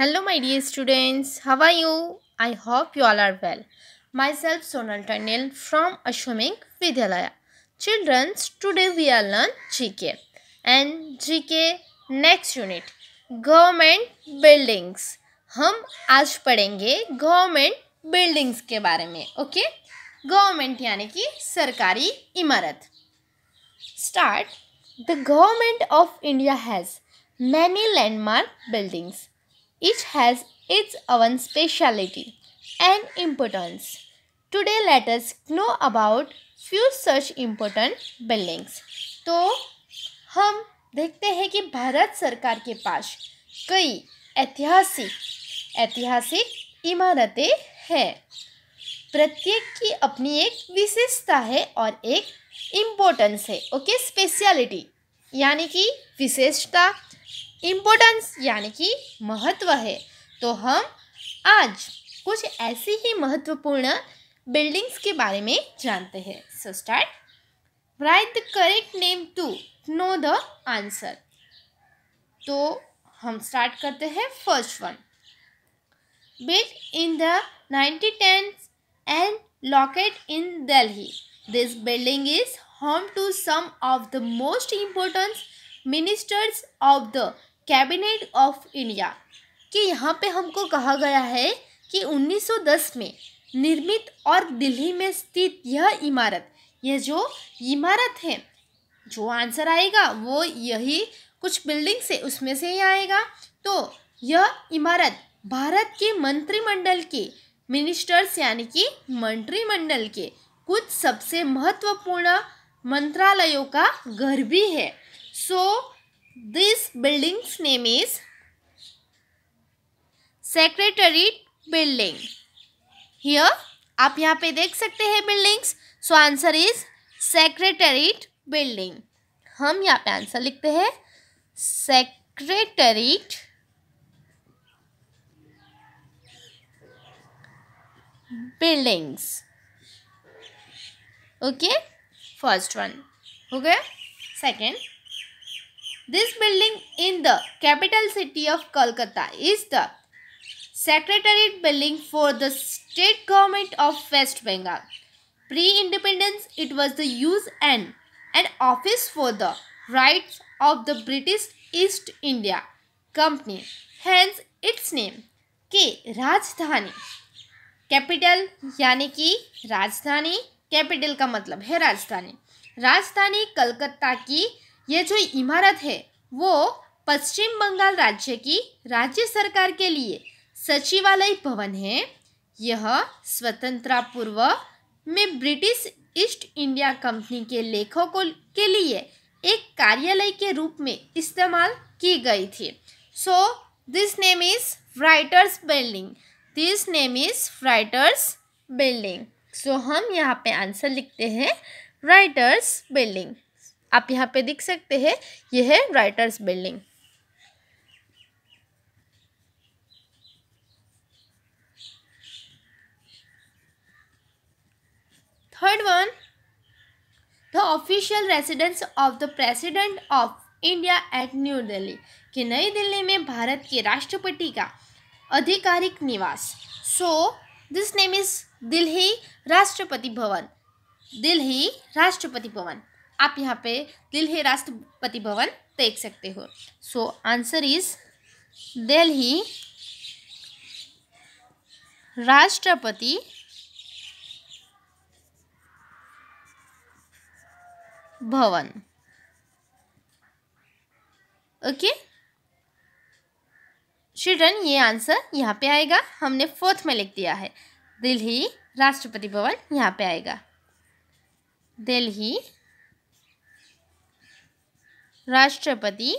Hello my dear students how are you I hope you all are well myself Sonal Tanal from अश्वमिंग विद्यालय children's today we are learn GK and GK next unit government buildings हम आज पढ़ेंगे government buildings के बारे में okay government यानी कि सरकारी इमारत start the government of India has many landmark buildings Each has its own speciality and importance. Today let us know about few such important buildings. to hum dekhte hain ki bharat sarkar ke paas kai aitihasik aitihasik इमारतें hain प्रत्येक की अपनी एक विशेषता है और एक importance है ओके स्पेशलिटी यानी कि विशेषता इम्पोर्टेंस यानी कि महत्व है तो हम आज कुछ ऐसी ही महत्वपूर्ण बिल्डिंग्स के बारे में जानते हैं so start right the correct name to know the answer तो हम स्टार्ट करते हैं first one in the nineteen 1910s and located in Delhi this building is home to some of the most important ministers of the cabinet of India कि यहाँ पे हमको कहा गया है कि 1910 में निर्मित और दिल्ली में स्थित यह इमारत यह जो इमारत है जो आंसर आएगा वो यही कुछ बिल्डिंग से उसमें से ही आएगा तो यह इमारत भारत के मंत्रिमंडल के मिनिस्टर्स यानी कि मंत्रिमंडल के कुछ सबसे महत्वपूर्ण मंत्रालयों का घर भी है so this building's name is secretariat building here आप यहाँ पे देख सकते हैं buildings so answer is secretariat building हम यहाँ पे आंसर लिखते हैं secretariat buildings okay first one हो गया second This building in the capital city of Kolkata is the Secretariat building for the state government of West Bengal. Pre-independence, it was the use and an office for the rights of the British East India Company. Hence its name. के राजधानी capital यानी कि राजधानी capital का मतलब है राजधानी राजधानी कलकत्ता की ये जो इमारत है वो पश्चिम बंगाल राज्य की राज्य सरकार के लिए सचिवालय भवन है यह स्वतंत्रता पूर्व में ब्रिटिश ईस्ट इंडिया कंपनी के लेखकों के लिए एक कार्यालय के रूप में इस्तेमाल की गई थी so this name is writers building this name is writers building so हम यहाँ पे आंसर लिखते हैं राइटर्स बिल्डिंग आप यहाँ पे देख सकते हैं यह है writers building third one the official residence of the president of India at New Delhi कि नई दिल्ली में भारत के राष्ट्रपति का आधिकारिक निवास so this name is Delhi Rashtrapati Bhavan Delhi Rashtrapati भवन आप यहाँ पे दिल्ली राष्ट्रपति भवन देख सकते हो सो आंसर इज दिल्ली राष्ट्रपति भवन ओके चिल्ड्रन ये आंसर यहाँ पे आएगा हमने फोर्थ में लिख दिया है दिल्ली राष्ट्रपति भवन यहाँ पे आएगा Delhi Rashtrapati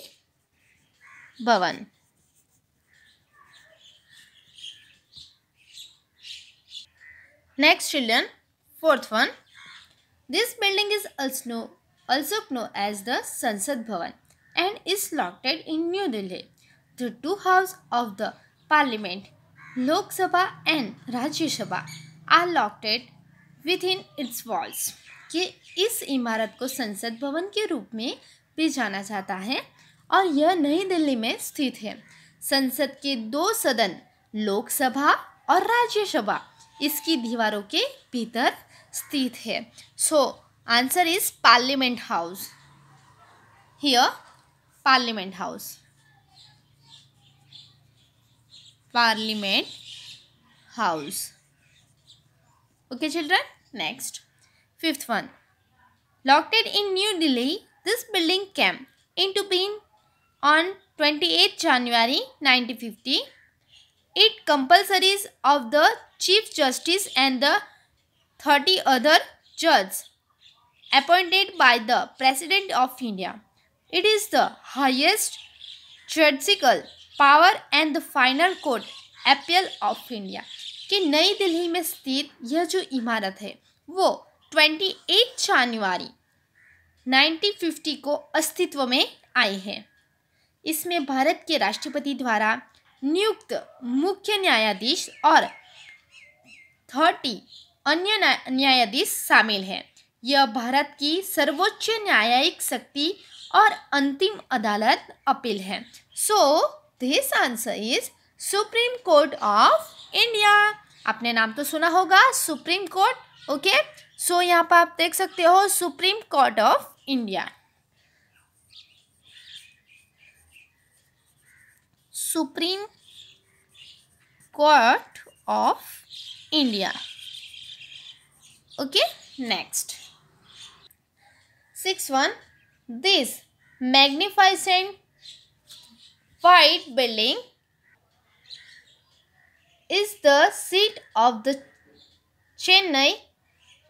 Bhavan next children fourth one this building is also also known as the Sansad Bhavan and is located in New Delhi the two house of the parliament Lok Sabha and Rajya Sabha are located within its walls कि इस इमारत को संसद भवन के रूप में भी जाना जाता है और यह नई दिल्ली में स्थित है संसद के दो सदन लोकसभा और राज्यसभा इसकी दीवारों के भीतर स्थित है so answer is parliament house here parliament house parliament house okay children next fifth one located in New Delhi This building came into being on 28 January 1950. It compulsories of the Chief Justice and the 30 other judges appointed by the President of India. It is the highest judicial power and the final court appeal of india कि नई दिल्ली में स्थित यह जो इमारत है वो 28 जनवरी 1950 को अस्तित्व में आए हैं इसमें भारत के राष्ट्रपति द्वारा नियुक्त मुख्य न्यायाधीश और थर्टी अन्य न्यायाधीश शामिल हैं यह भारत की सर्वोच्च न्यायिक शक्ति और अंतिम अदालत अपील है so this answer is supreme court of India आपने नाम तो सुना होगा सुप्रीम कोर्ट ओके सो यहाँ पर आप देख सकते हो supreme court of India. Supreme Court of India. Okay, next. Six one. This magnificent white building is the seat of the Chennai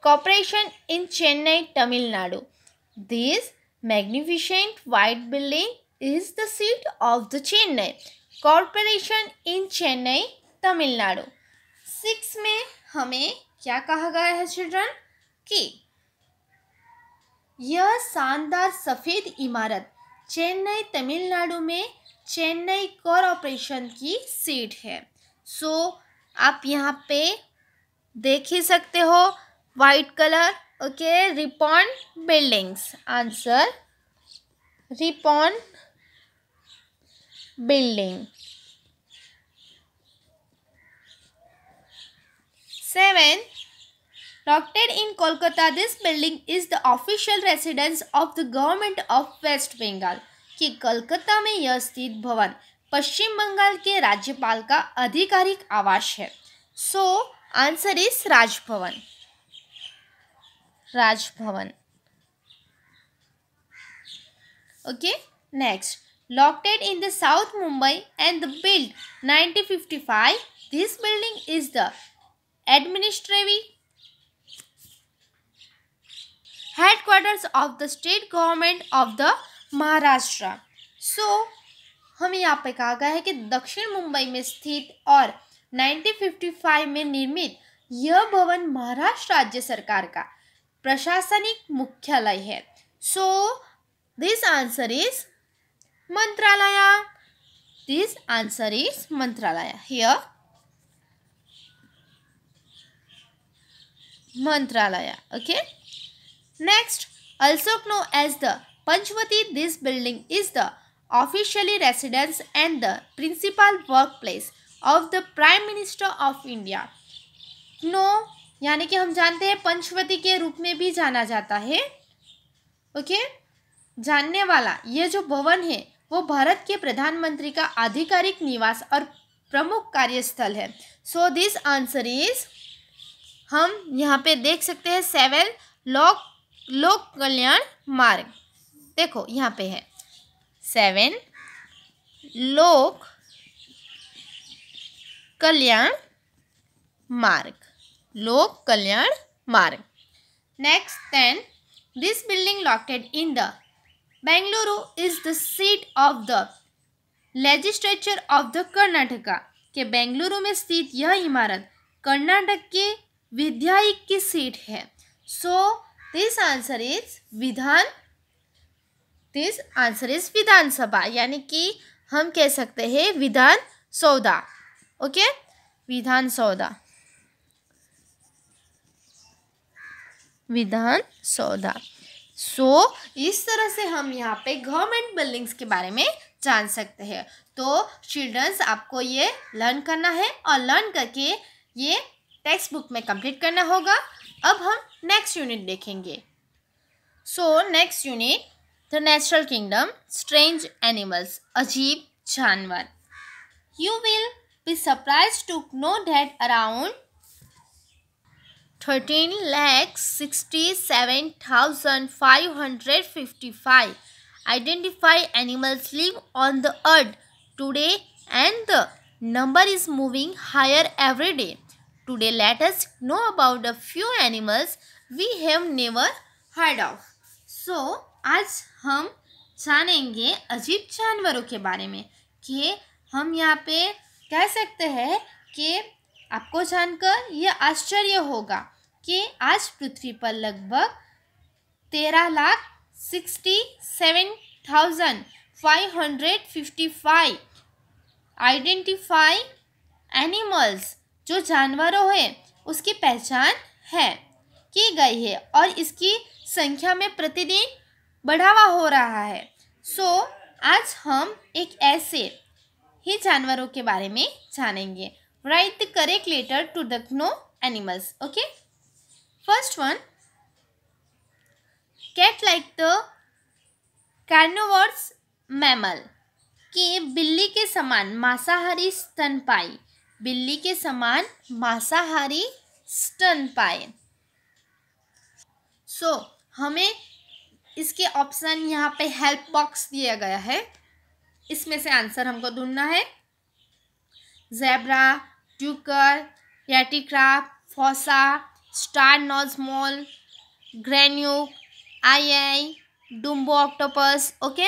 Corporation in Chennai, Tamil Nadu. This magnificent white building is the seat of the Chennai Corporation in Chennai, Tamil Nadu. Six में हमें क्या कहा गया है children कि यह शानदार सफ़ेद इमारत चेन्नई तमिलनाडु में चेन्नई कॉरपोरेशन की सीट है सो so, आप यहाँ पे देख ही सकते हो white colour okay ripon buildings answer ripon building seven Located in Kolkata, this building is the official residence of the government of West Bengal कि कोलकाता में यह स्थित भवन पश्चिम बंगाल के राज्यपाल का आधिकारिक आवास है so answer is Raj Bhavan Raj Bhavan okay next located in the south Mumbai and the build nineteen fifty five this building is the administrative headquarters of the state government of the Maharashtra so हमें यहाँ पे कहा गया है कि दक्षिण मुंबई में स्थित और 1955 में निर्मित यह भवन महाराष्ट्र राज्य सरकार का प्रशासनिक मुख्यालय है so this answer is Mantralaya this answer is Mantralaya here Mantralaya okay next also known as the Panchavati this building is the officially residence and the principal work place of the prime minister of India no यानी कि हम जानते हैं पंचवती के रूप में भी जाना जाता है ओके जानने वाला ये जो भवन है वो भारत के प्रधानमंत्री का आधिकारिक निवास और प्रमुख कार्यस्थल है सो दिस आंसर इज हम यहाँ पे देख सकते हैं सेवन लोक लोक कल्याण मार्ग देखो यहाँ पे है सेवन लोक कल्याण मार्ग Lok Kalyan Marg next ten this building located in the Bengaluru is the seat of the legislature of the Karnataka के बेंगलुरु में स्थित यह इमारत कर्नाटक के विधायक की सीट है so this answer is Vidhan this answer is Vidhansabha यानी कि हम कह सकते हैं विधान सौदा ओके विधान सौदा विधान सौदा सो so, इस तरह से हम यहाँ पे गवर्नमेंट बिल्डिंग्स के बारे में जान सकते हैं तो चिल्ड्रंस आपको ये लर्न करना है और लर्न करके ये टेक्स्ट बुक में कंप्लीट करना होगा अब हम नेक्स्ट यूनिट देखेंगे so next unit the natural kingdom strange animals अजीब जानवर you will be surprise to know that around thirteen lakhs sixty seven thousand five hundred fifty five identify animals live on the earth today and the number is moving higher every day today let us know about a few animals we have never heard of so आज हम जानेंगे अजीब जानवरों के बारे में कि हम यहाँ पे कह सकते हैं कि आपको जानकर यह आश्चर्य होगा कि आज पृथ्वी पर लगभग तेरह lakh sixty seven thousand five hundred fifty five identify animals जो जानवरों हैं उसकी पहचान है की गई है और इसकी संख्या में प्रतिदिन बढ़ावा हो रहा है सो so, आज हम एक ऐसे ही जानवरों के बारे में जानेंगे write the correct letter to the no animals okay first one cat like the carnivores mammal के बिल्ली के समान मांसाहारी स्तनपाई बिल्ली के समान मांसाहारी स्तनपाई सो so, हमें इसके ऑप्शन यहाँ पे हेल्प बॉक्स दिया गया है इसमें से आंसर हमको ढूंढना है जैबरा ट्यूकर रेटिक्राप fossa star mole gerenuk aye aye dumbo octopus okay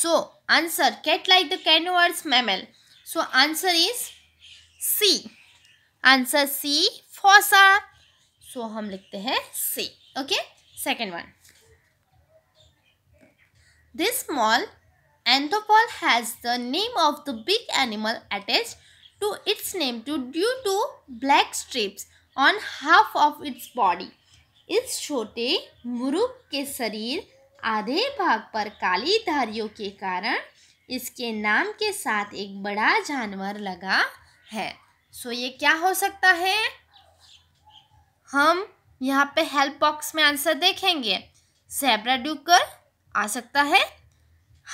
so answer cat like the carnivorous mammal so answer is C answer C fossa so हम लिखते हैं C okay second one this small antelope has the name of the big animal attach to its name due to black strips on half of its body. इस छोटे मुरुख के शरीर आधे भाग पर काली धारियों के कारण इसके नाम के साथ एक बड़ा जानवर लगा है सो so, ये क्या हो सकता है हम यहाँ पे हेल्प बॉक्स में आंसर देखेंगे सेब्रा ड्यूकर आ सकता है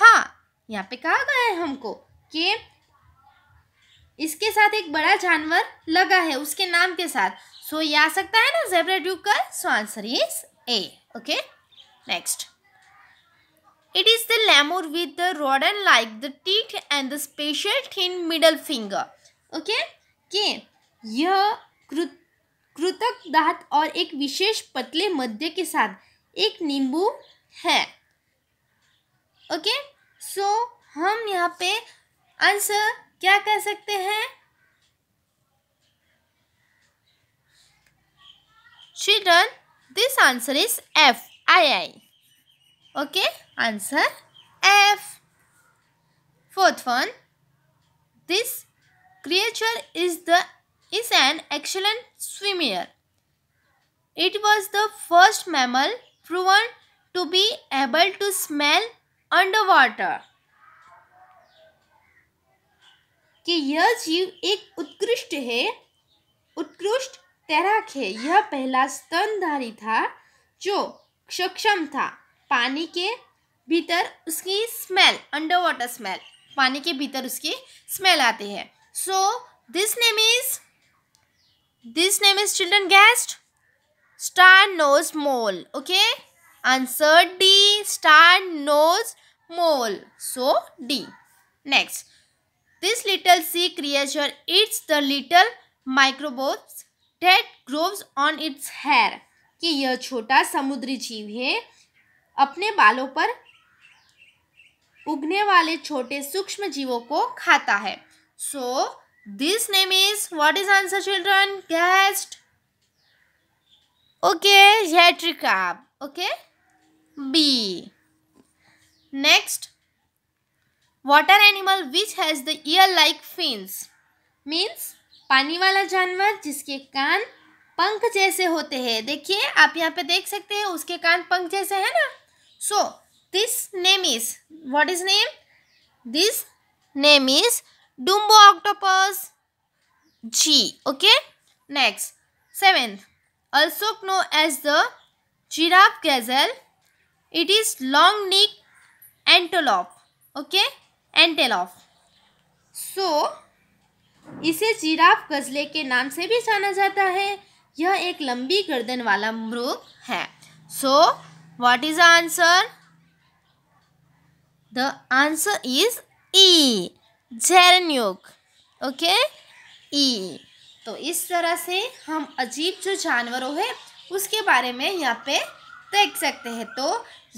हाँ यहाँ पे कहा गया है हमको कि इसके साथ एक बड़ा जानवर लगा है उसके नाम के साथ सो so, ये आ सकता है ना जेबरा ड्यूक का so answer is A okay next It is the lemur with the rodent like the teeth and the special thin middle finger okay के यह कृतक दांत और एक विशेष पतले मध्य के साथ एक नींबू है ओके okay? सो so, हम यहाँ पे आंसर क्या कह सकते हैं children this answer is F aye aye okay answer F fourth one this creature is the is an excellent swimmer it was the first mammal proven to be able to smell under water कि यह जीव एक उत्कृष्ट है उत्कृष्ट तैराक है यह पहला स्तनधारी था जो सक्षम था पानी के भीतर उसकी स्मेल अंडर वाटर स्मेल पानी के भीतर उसकी स्मेल आती है so this name is this name is children guess star nose mole okay answer D star nose mole so D next This little sea creature eats the little microbes that grows on its hair. कि यह छोटा समुद्री जीव है अपने बालों पर उगने वाले छोटे सूक्ष्म जीवों को खाता है so this name is what is answer children guess okay ये जैट्रिकाब okay B next water animal which has the ear like fins means पानी वाला जानवर जिसके कान पंख जैसे होते हैं देखिए आप यहाँ पे देख सकते हैं उसके कान पंख जैसे है ना so this name is what is name this name is dumbo octopus G okay next seventh also as the the giraffe it is long neck antelope okay okay and tail of so इसे giraffe गजले के नाम से भी जाना जाता है यह एक लंबी गर्दन वाला मृग है so what is answer the answer is E gerenuk okay E e। तो इस तरह से हम अजीब जो जानवरों है उसके बारे में यहाँ पे देख सकते हैं तो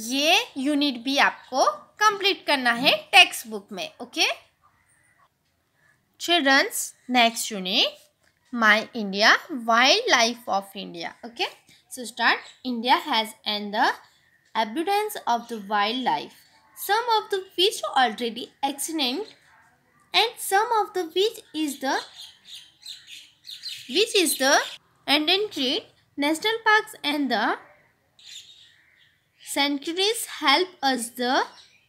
ये यूनिट भी आपको कंप्लीट करना है टेक्स्ट बुक में okay childrens next unit my India wild life of India okay so start India has and the abundance of the wild life some of the which already accident and some of the which is the which is the and entry national park and the Centuries help us the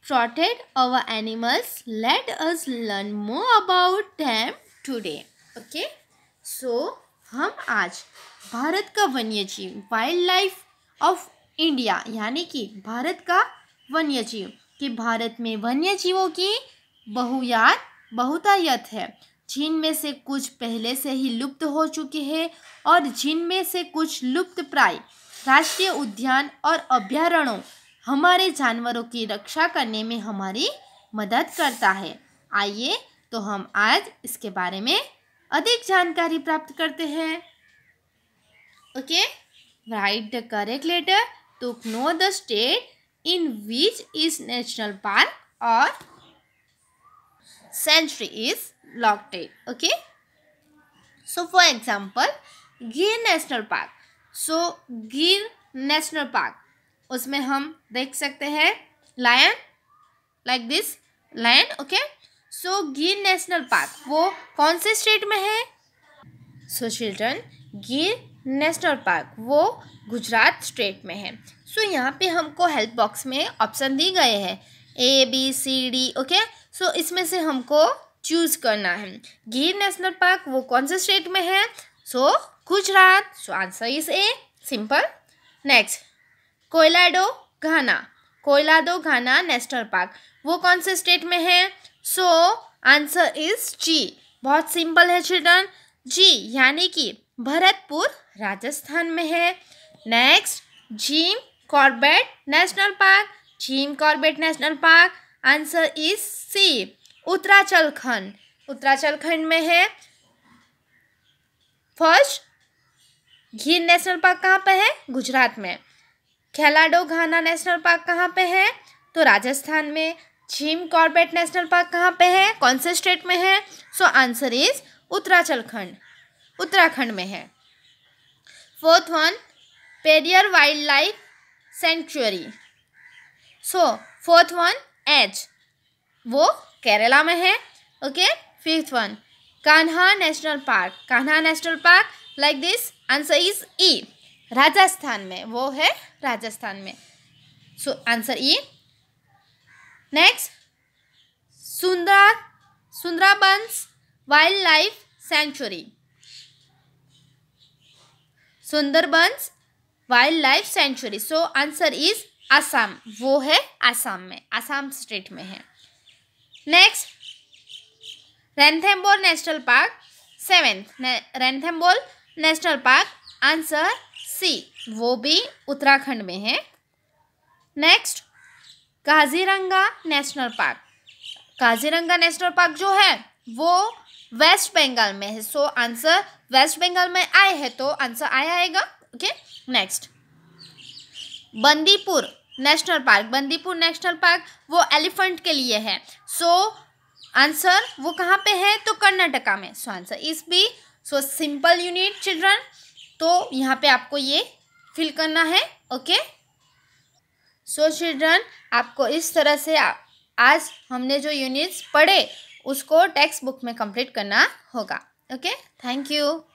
protect our animals. Let us learn more about them today. Okay. So हम आज भारत का वन्य जीव wild life of India यानी कि भारत का वन्य जीव कि भारत में वन्य जीवों की बहुयात बहुतायत है में से कुछ पहले से ही लुप्त हो चुके हैं और में से कुछ लुप्त प्राय राष्ट्रीय उद्यान और अभ्यारण्यों हमारे जानवरों की रक्षा करने में हमारी मदद करता है आइए तो हम आज इसके बारे में अधिक जानकारी प्राप्त करते हैं okay write the correct letter to know the state in which is national park और sanctuary is located okay so for example Gir national park so Gir national park उसमें हम देख सकते हैं lion like this lion okay so Gir national park वो कौन से state में है so children Gir national park वो गुजरात स्टेट में है सो so, यहाँ पे हमको हेल्प बॉक्स में ऑप्शन दिए गए हैं A B C D okay so इसमें से हमको चूज़ करना है गिर नेशनल पार्क वो कौन से स्टेट में है so so, Gujarat so answer is A simple next Keoladeo Ghana Keoladeo Ghana national park वो कौन से स्टेट में है सो आंसर इज जी बहुत सिंपल है चिल्ड्रन जी यानी कि भरतपुर राजस्थान में है next Jim Corbett national park Jim Corbett national park answer is C Uttarachal Khand Uttarachal खंड में है फर्स्ट ये नेशनल पार्क कहाँ पे है गुजरात में खेलाडो घाना नेशनल पार्क कहाँ पे है तो राजस्थान में जिम कॉर्बेट नेशनल पार्क कहाँ पे है कौन से स्टेट में है so answer is Uttarachalkhand Uttarakhand में है fourth one Periyar wild life sanctuary so fourth one H वो केरला में है okay fifth one Kanha national park Kanha national park like this answer is E Rajasthan में वो है राजस्थान में so answer E next Sundara Sundarbans wild life sanctuary Sundarbans wild life sanctuary so answer is Assam वो है आसाम में आसाम स्टेट में है next Ranthambore national park seventh Ranthambore national park answer C वो भी उत्तराखंड में है next Kaziranga national park Kaziranga national park जो है वो वेस्ट बंगाल में है सो आंसर वेस्ट बंगाल में आए है तो आंसर आया आएगा okay next Bandipur national park Bandipur national park वो एलिफेंट के लिए है सो so, आंसर वो कहाँ पे है तो कर्नाटका में सो आंसर इस भी सो सिंपल यूनिट चिल्ड्रन तो यहाँ पे आपको ये फिल करना है ओके सो चिल्ड्रन आपको इस तरह से आ, आज हमने जो यूनिट्स पढ़े उसको टेक्स्ट बुक में कंप्लीट करना होगा ओके थैंक यू